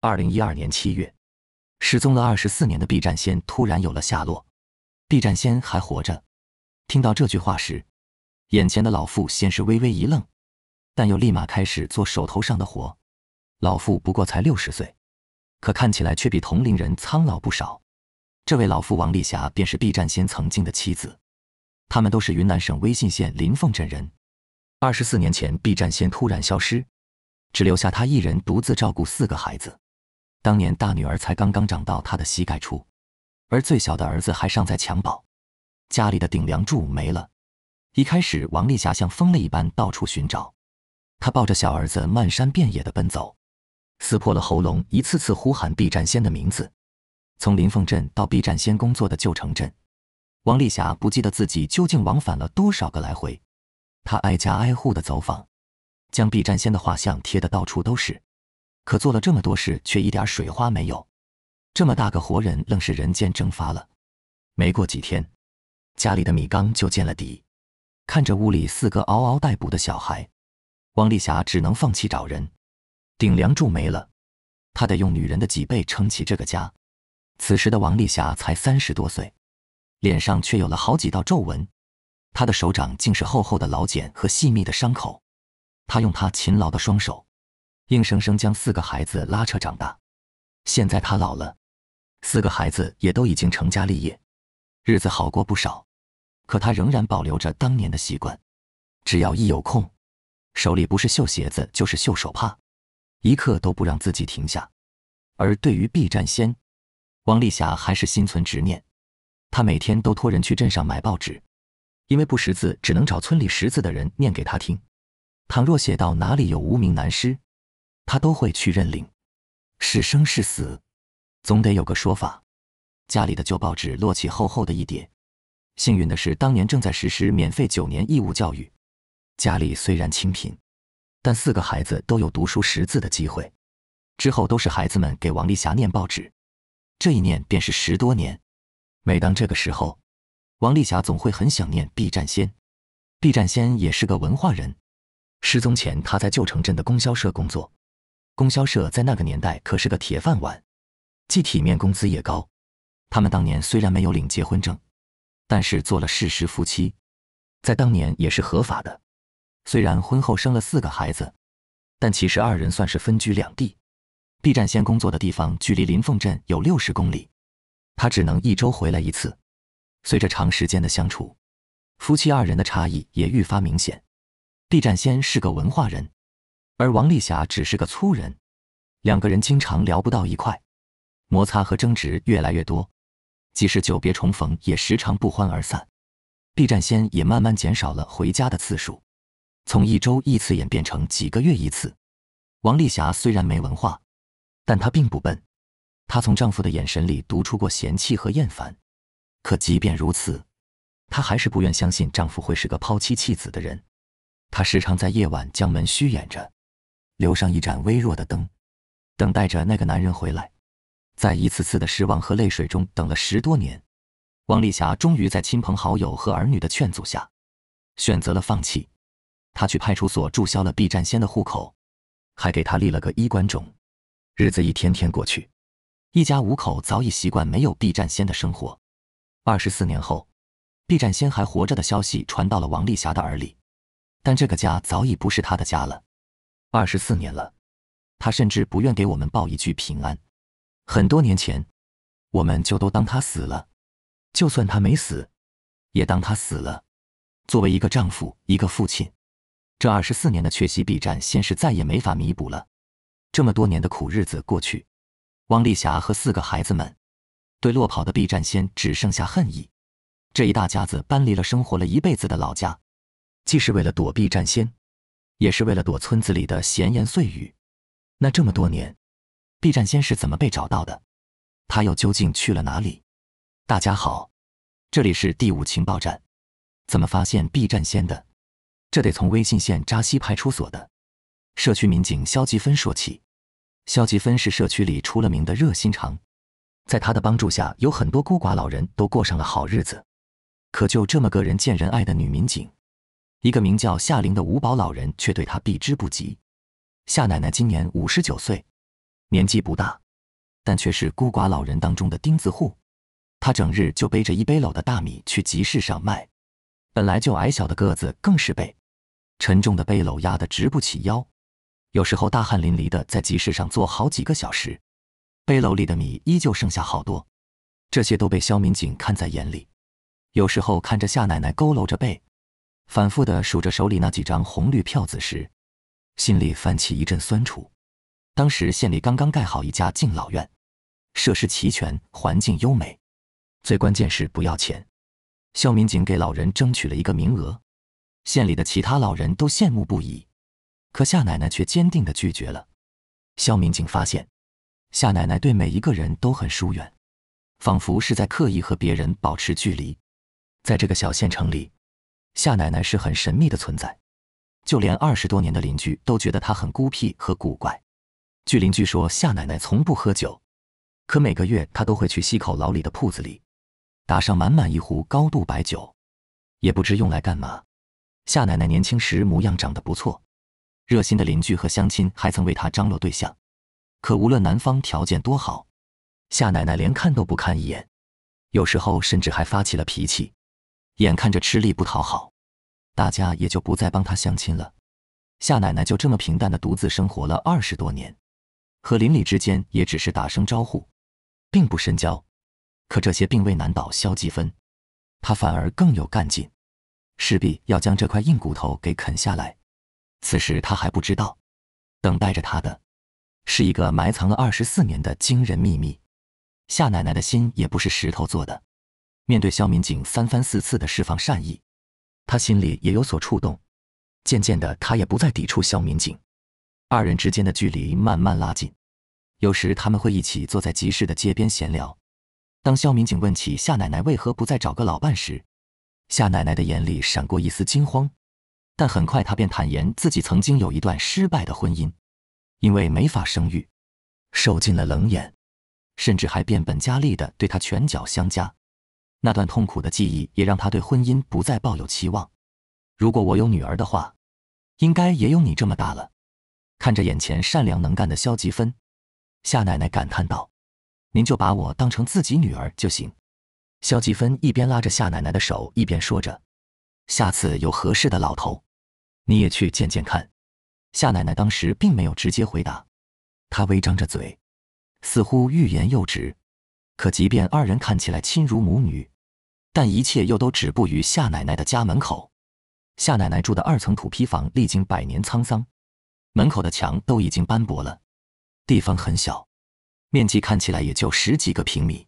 二零一二年七月，失踪了二十四年的毕占先突然有了下落，毕占先还活着。听到这句话时，眼前的老妇先是微微一愣，但又立马开始做手头上的活。老妇不过才六十岁，可看起来却比同龄人苍老不少。这位老妇王丽霞便是毕占先曾经的妻子，他们都是云南省威信县临凤镇人。二十四年前，毕占先突然消失，只留下他一人独自照顾四个孩子。当年大女儿才刚刚长到他的膝盖处，而最小的儿子还尚在襁褓，家里的顶梁柱没了。一开始，王丽霞像疯了一般到处寻找，她抱着小儿子漫山遍野的奔走，撕破了喉咙，一次次呼喊毕占先的名字。从林凤镇到毕占先工作的旧城镇，王丽霞不记得自己究竟往返了多少个来回。她挨家挨户的走访，将毕占先的画像贴的到处都是。可做了这么多事，却一点水花没有，这么大个活人，愣是人间蒸发了。没过几天，家里的米缸就见了底。看着屋里四个嗷嗷待哺的小孩，王丽霞只能放弃找人，顶梁柱没了，她得用女人的脊背撑起这个家。此时的王丽霞才三十多岁，脸上却有了好几道皱纹，她的手掌竟是厚厚的老茧和细密的伤口。她用她勤劳的双手。硬生生将四个孩子拉扯长大，现在他老了，四个孩子也都已经成家立业，日子好过不少，可他仍然保留着当年的习惯，只要一有空，手里不是绣鞋子就是绣手帕，一刻都不让自己停下。而对于毕占先，王丽霞还是心存执念，她每天都托人去镇上买报纸，因为不识字，只能找村里识字的人念给她听，倘若写到哪里有无名男尸。他都会去认领，是生是死，总得有个说法。家里的旧报纸摞起厚厚的一叠。幸运的是，当年正在实施免费九年义务教育，家里虽然清贫，但四个孩子都有读书识字的机会。之后都是孩子们给王丽霞念报纸，这一念便是十多年。每当这个时候，王丽霞总会很想念毕占先。毕占先也是个文化人，失踪前他在旧城镇的供销社工作。供销社在那个年代可是个铁饭碗，既体面工资也高。他们当年虽然没有领结婚证，但是做了事实夫妻，在当年也是合法的。虽然婚后生了四个孩子，但其实二人算是分居两地。毕占先工作的地方距离林凤镇有六十公里，他只能一周回来一次。随着长时间的相处，夫妻二人的差异也愈发明显。B 站先是个文化人。而王丽霞只是个粗人，两个人经常聊不到一块，摩擦和争执越来越多，即使久别重逢，也时常不欢而散。毕占先也慢慢减少了回家的次数，从一周一次演变成几个月一次。王丽霞虽然没文化，但她并不笨，她从丈夫的眼神里读出过嫌弃和厌烦。可即便如此，她还是不愿相信丈夫会是个抛妻弃子的人。她时常在夜晚将门虚掩着。留上一盏微弱的灯，等待着那个男人回来。在一次次的失望和泪水中，等了十多年，王丽霞终于在亲朋好友和儿女的劝阻下，选择了放弃。她去派出所注销了毕占先的户口，还给他立了个衣冠冢。日子一天天过去，一家五口早已习惯没有毕占先的生活。二十四年后，毕占先还活着的消息传到了王丽霞的耳里，但这个家早已不是她的家了。二十四年了，他甚至不愿给我们报一句平安。很多年前，我们就都当他死了；就算他没死，也当他死了。作为一个丈夫，一个父亲，这二十四年的缺席，避战，先是再也没法弥补了。这么多年的苦日子过去，汪丽霞和四个孩子们对落跑的毕战仙只剩下恨意。这一大家子搬离了生活了一辈子的老家，既是为了躲避战仙，也是为了躲村子里的闲言碎语。那这么多年，毕占先是怎么被找到的？他又究竟去了哪里？大家好，这里是第五情报站。怎么发现毕占先的？这得从威信县扎西派出所的社区民警肖吉芬说起。肖吉芬是社区里出了名的热心肠，在他的帮助下，有很多孤寡老人都过上了好日子。可就这么个人见人爱的女民警。一个名叫夏玲的五保老人却对她避之不及。夏奶奶今年五十九岁，年纪不大，但却是孤寡老人当中的钉子户。她整日就背着一背篓的大米去集市上卖，本来就矮小的个子更是背沉重的背篓压得直不起腰。有时候大汗淋漓的在集市上坐好几个小时，背篓里的米依旧剩下好多。这些都被肖民警看在眼里。有时候看着夏奶奶佝偻着背。反复的数着手里那几张红绿票子时，心里泛起一阵酸楚。当时县里刚刚盖好一家敬老院，设施齐全，环境优美，最关键是不要钱。肖民警给老人争取了一个名额，县里的其他老人都羡慕不已。可夏奶奶却坚定地拒绝了。肖民警发现，夏奶奶对每一个人都很疏远，仿佛是在刻意和别人保持距离。在这个小县城里。夏奶奶是很神秘的存在，就连二十多年的邻居都觉得她很孤僻和古怪。据邻居说，夏奶奶从不喝酒，可每个月她都会去西口老李的铺子里打上满满一壶高度白酒，也不知用来干嘛。夏奶奶年轻时模样长得不错，热心的邻居和乡亲还曾为她张罗对象，可无论男方条件多好，夏奶奶连看都不看一眼，有时候甚至还发起了脾气。眼看着吃力不讨好，大家也就不再帮他相亲了。夏奶奶就这么平淡的独自生活了二十多年，和邻里之间也只是打声招呼，并不深交。可这些并未难倒肖继芬，他反而更有干劲，势必要将这块硬骨头给啃下来。此时他还不知道，等待着他的，是一个埋藏了二十四年的惊人秘密。夏奶奶的心也不是石头做的。面对肖民警三番四次的释放善意，他心里也有所触动。渐渐的，他也不再抵触肖民警，二人之间的距离慢慢拉近。有时他们会一起坐在集市的街边闲聊。当肖民警问起夏奶奶为何不再找个老伴时，夏奶奶的眼里闪过一丝惊慌，但很快她便坦言自己曾经有一段失败的婚姻，因为没法生育，受尽了冷眼，甚至还变本加厉地对她拳脚相加。那段痛苦的记忆也让他对婚姻不再抱有期望。如果我有女儿的话，应该也有你这么大了。看着眼前善良能干的肖吉芬，夏奶奶感叹道：“您就把我当成自己女儿就行。”肖吉芬一边拉着夏奶奶的手，一边说着：“下次有合适的老头，你也去见见看。”夏奶奶当时并没有直接回答，她微张着嘴，似乎欲言又止。可即便二人看起来亲如母女，但一切又都止步于夏奶奶的家门口。夏奶奶住的二层土坯房历经百年沧桑，门口的墙都已经斑驳了。地方很小，面积看起来也就十几个平米。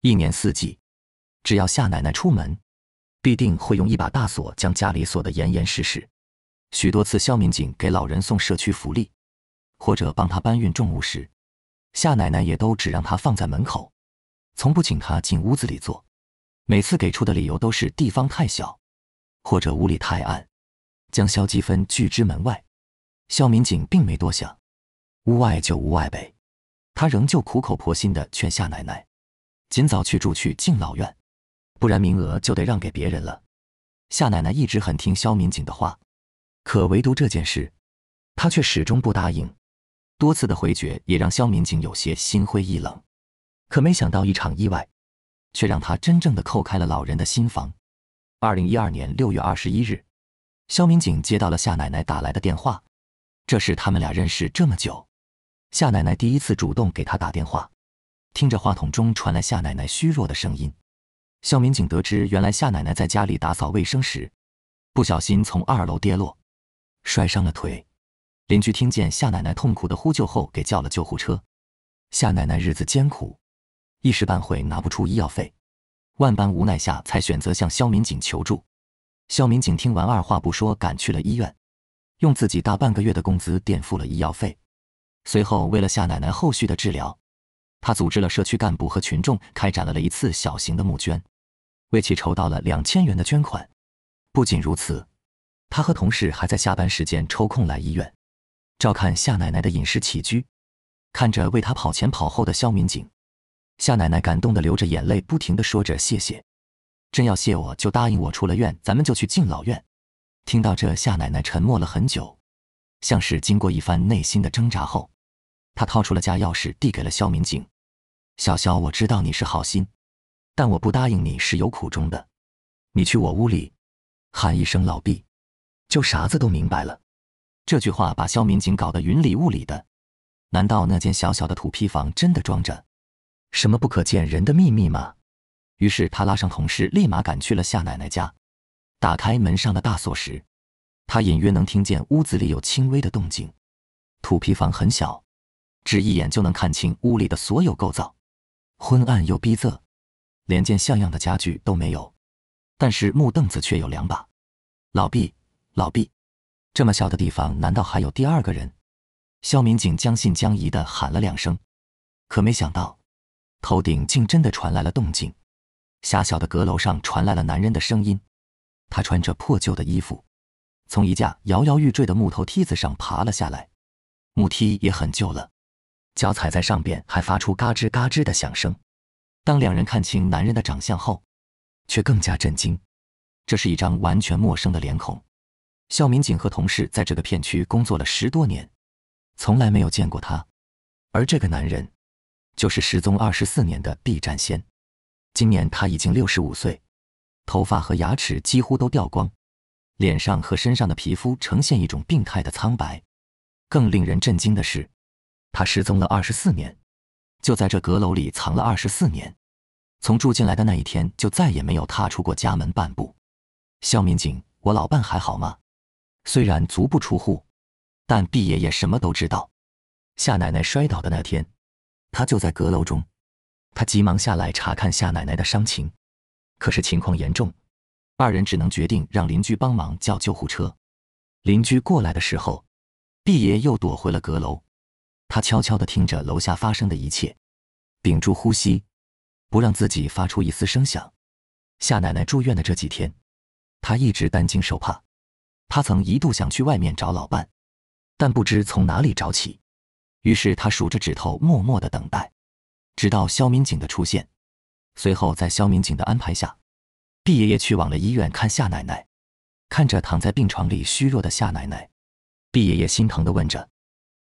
一年四季，只要夏奶奶出门，必定会用一把大锁将家里锁得严严实实。许多次，肖民警给老人送社区福利，或者帮他搬运重物时，夏奶奶也都只让他放在门口。从不请他进屋子里坐，每次给出的理由都是地方太小，或者屋里太暗，将肖积芬拒之门外。肖民警并没多想，屋外就屋外呗，他仍旧苦口婆心地劝夏奶奶，尽早去住去敬老院，不然名额就得让给别人了。夏奶奶一直很听肖民警的话，可唯独这件事，她却始终不答应。多次的回绝也让肖民警有些心灰意冷。可没想到，一场意外，却让他真正的扣开了老人的心房。二零一二年六月二十一日，肖民警接到了夏奶奶打来的电话，这是他们俩认识这么久，夏奶奶第一次主动给他打电话。听着话筒中传来夏奶奶虚弱的声音，肖民警得知，原来夏奶奶在家里打扫卫生时，不小心从二楼跌落，摔伤了腿。邻居听见夏奶奶痛苦的呼救后，给叫了救护车。夏奶奶日子艰苦。一时半会拿不出医药费，万般无奈下才选择向肖民警求助。肖民警听完，二话不说，赶去了医院，用自己大半个月的工资垫付了医药费。随后，为了夏奶奶后续的治疗，他组织了社区干部和群众，开展了了一次小型的募捐，为其筹到了两千元的捐款。不仅如此，他和同事还在下班时间抽空来医院，照看夏奶奶的饮食起居，看着为他跑前跑后的肖民警。夏奶奶感动的流着眼泪，不停的说着：“谢谢，真要谢我就答应我出了院，咱们就去敬老院。”听到这，夏奶奶沉默了很久，像是经过一番内心的挣扎后，她掏出了家钥匙，递给了肖民警：“小肖，我知道你是好心，但我不答应你是有苦衷的。你去我屋里，喊一声老毕，就啥子都明白了。”这句话把肖民警搞得云里雾里的。难道那间小小的土坯房真的装着？什么不可见人的秘密吗？于是他拉上同事，立马赶去了夏奶奶家。打开门上的大锁时，他隐约能听见屋子里有轻微的动静。土坯房很小，只一眼就能看清屋里的所有构造。昏暗又逼仄，连件像样的家具都没有。但是木凳子却有两把。老毕，老毕，这么小的地方，难道还有第二个人？肖民警将信将疑地喊了两声，可没想到。头顶竟真的传来了动静，狭小的阁楼上传来了男人的声音。他穿着破旧的衣服，从一架摇摇欲坠的木头梯子上爬了下来。木梯也很旧了，脚踩在上边还发出嘎吱嘎吱的响声。当两人看清男人的长相后，却更加震惊。这是一张完全陌生的脸孔。校民警和同事在这个片区工作了十多年，从来没有见过他。而这个男人。就是失踪二十四年的毕占先，今年他已经六十五岁，头发和牙齿几乎都掉光，脸上和身上的皮肤呈现一种病态的苍白。更令人震惊的是，他失踪了二十四年，就在这阁楼里藏了二十四年，从住进来的那一天就再也没有踏出过家门半步。肖民警，我老伴还好吗？虽然足不出户，但毕爷爷什么都知道。夏奶奶摔倒的那天。他就在阁楼中，他急忙下来查看夏奶奶的伤情，可是情况严重，二人只能决定让邻居帮忙叫救护车。邻居过来的时候，毕爷又躲回了阁楼，他悄悄的听着楼下发生的一切，屏住呼吸，不让自己发出一丝声响。夏奶奶住院的这几天，他一直担惊受怕，他曾一度想去外面找老伴，但不知从哪里找起。于是他数着指头，默默的等待，直到肖民警的出现。随后，在肖民警的安排下，毕爷爷去往了医院看夏奶奶。看着躺在病床里虚弱的夏奶奶，毕爷爷心疼的问着：“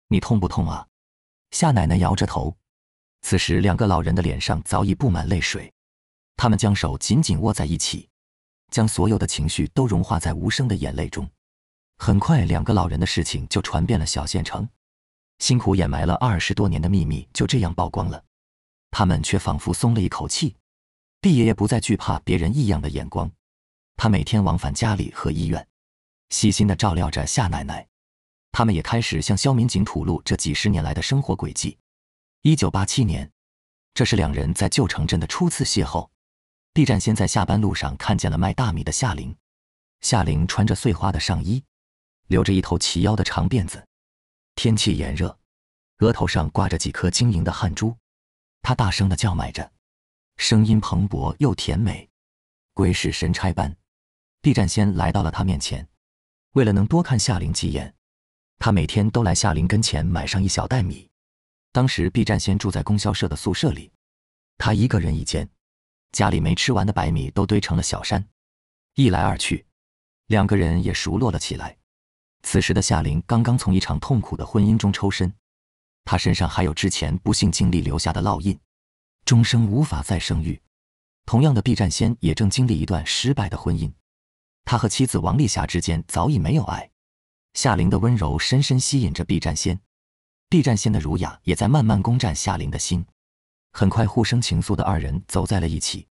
你痛不痛啊？”夏奶奶摇着头。此时，两个老人的脸上早已布满泪水，他们将手紧紧握在一起，将所有的情绪都融化在无声的眼泪中。很快，两个老人的事情就传遍了小县城。辛苦掩埋了二十多年的秘密就这样曝光了，他们却仿佛松了一口气。毕爷爷不再惧怕别人异样的眼光，他每天往返家里和医院，细心的照料着夏奶奶。他们也开始向肖民警吐露这几十年来的生活轨迹。一九八七年，这是两人在旧城镇的初次邂逅。毕占先在下班路上看见了卖大米的夏玲，夏玲穿着碎花的上衣，留着一头齐腰的长辫子。天气炎热，额头上挂着几颗晶莹的汗珠，他大声的叫卖着，声音蓬勃又甜美。鬼使神差般，毕占先来到了他面前。为了能多看夏琳几眼，他每天都来夏琳跟前买上一小袋米。当时毕占先住在供销社的宿舍里，他一个人一间，家里没吃完的白米都堆成了小山。一来二去，两个人也熟络了起来。此时的夏玲刚刚从一场痛苦的婚姻中抽身，她身上还有之前不幸经历留下的烙印，终生无法再生育。同样的，毕占仙也正经历一段失败的婚姻，他和妻子王丽霞之间早已没有爱。夏玲的温柔深深吸引着毕占仙，毕占仙的儒雅也在慢慢攻占夏玲的心。很快，互生情愫的二人走在了一起。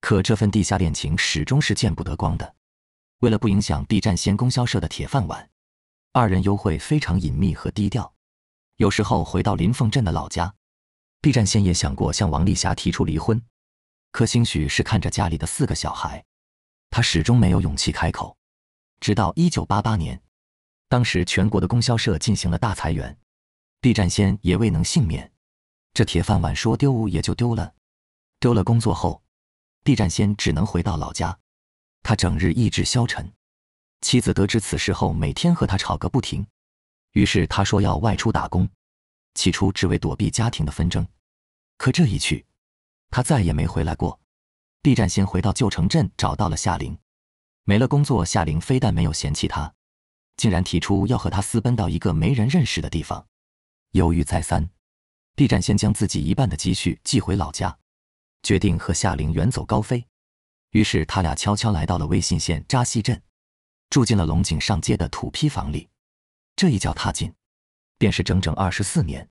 可这份地下恋情始终是见不得光的，为了不影响毕占仙供销社的铁饭碗。二人幽会非常隐秘和低调，有时候回到临凤镇的老家，毕占先也想过向王丽霞提出离婚，可兴许是看着家里的四个小孩，他始终没有勇气开口。直到一九八八年，当时全国的供销社进行了大裁员，毕占先也未能幸免。这铁饭碗说丢也就丢了，丢了工作后，毕占先只能回到老家，他整日意志消沉。妻子得知此事后，每天和他吵个不停。于是他说要外出打工，起初只为躲避家庭的纷争，可这一去，他再也没回来过。毕占先回到旧城镇，找到了夏玲。没了工作，夏玲非但没有嫌弃他，竟然提出要和他私奔到一个没人认识的地方。犹豫再三，毕占先将自己一半的积蓄寄回老家，决定和夏玲远走高飞。于是他俩悄悄来到了威信县扎西镇。住进了龙井上街的土坯房里，这一脚踏进，便是整整二十四年。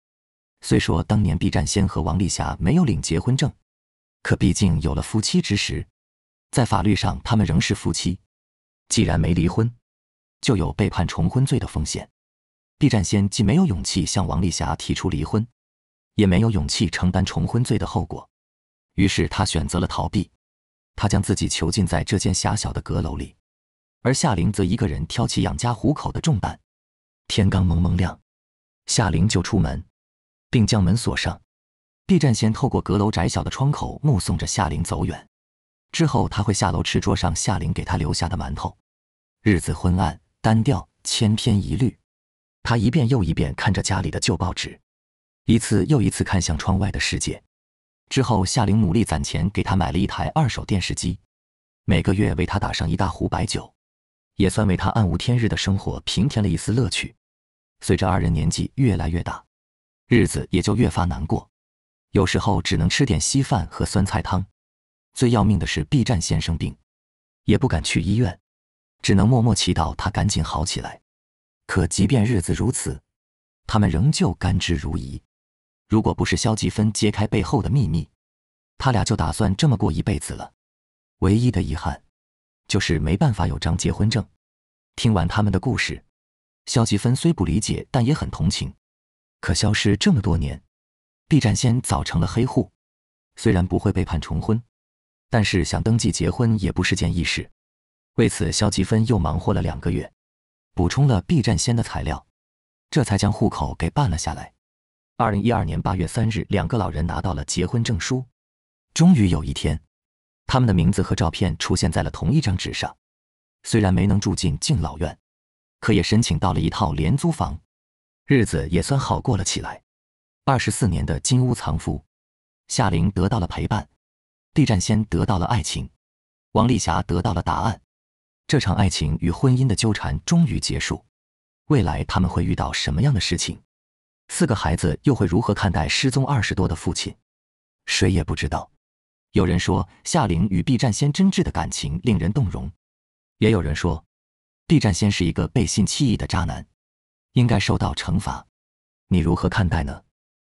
虽说当年毕占先和王丽霞没有领结婚证，可毕竟有了夫妻之实，在法律上他们仍是夫妻。既然没离婚，就有被判重婚罪的风险。毕占先既没有勇气向王丽霞提出离婚，也没有勇气承担重婚罪的后果，于是他选择了逃避。他将自己囚禁在这间狭小的阁楼里。而夏玲则一个人挑起养家糊口的重担。天刚蒙蒙亮，夏玲就出门，并将门锁上。毕占先透过阁楼窄小的窗口目送着夏玲走远。之后他会下楼吃桌上夏玲给他留下的馒头。日子昏暗、单调、千篇一律。他一遍又一遍看着家里的旧报纸，一次又一次看向窗外的世界。之后，夏玲努力攒钱给他买了一台二手电视机，每个月为他打上一大壶白酒。也算为他暗无天日的生活平添了一丝乐趣。随着二人年纪越来越大，日子也就越发难过。有时候只能吃点稀饭和酸菜汤。最要命的是，b 站先生病，也不敢去医院，只能默默祈祷他赶紧好起来。可即便日子如此，他们仍旧甘之如饴。如果不是肖继芬揭开背后的秘密，他俩就打算这么过一辈子了。唯一的遗憾。就是没办法有张结婚证。听完他们的故事，肖继芬虽不理解，但也很同情。可消失这么多年，毕占先早成了黑户。虽然不会被判重婚，但是想登记结婚也不是件易事。为此，肖继芬又忙活了两个月，补充了毕占先的材料，这才将户口给办了下来。二零一二年八月三日，两个老人拿到了结婚证书。终于有一天。他们的名字和照片出现在了同一张纸上，虽然没能住进敬老院，可也申请到了一套廉租房，日子也算好过了起来。二十四年的金屋藏夫，夏玲得到了陪伴，地占先得到了爱情，王丽霞得到了答案。这场爱情与婚姻的纠缠终于结束，未来他们会遇到什么样的事情？四个孩子又会如何看待失踪二十多的父亲？谁也不知道。有人说，夏玲与毕战先真挚的感情令人动容；也有人说，毕战先是一个背信弃义的渣男，应该受到惩罚。你如何看待呢？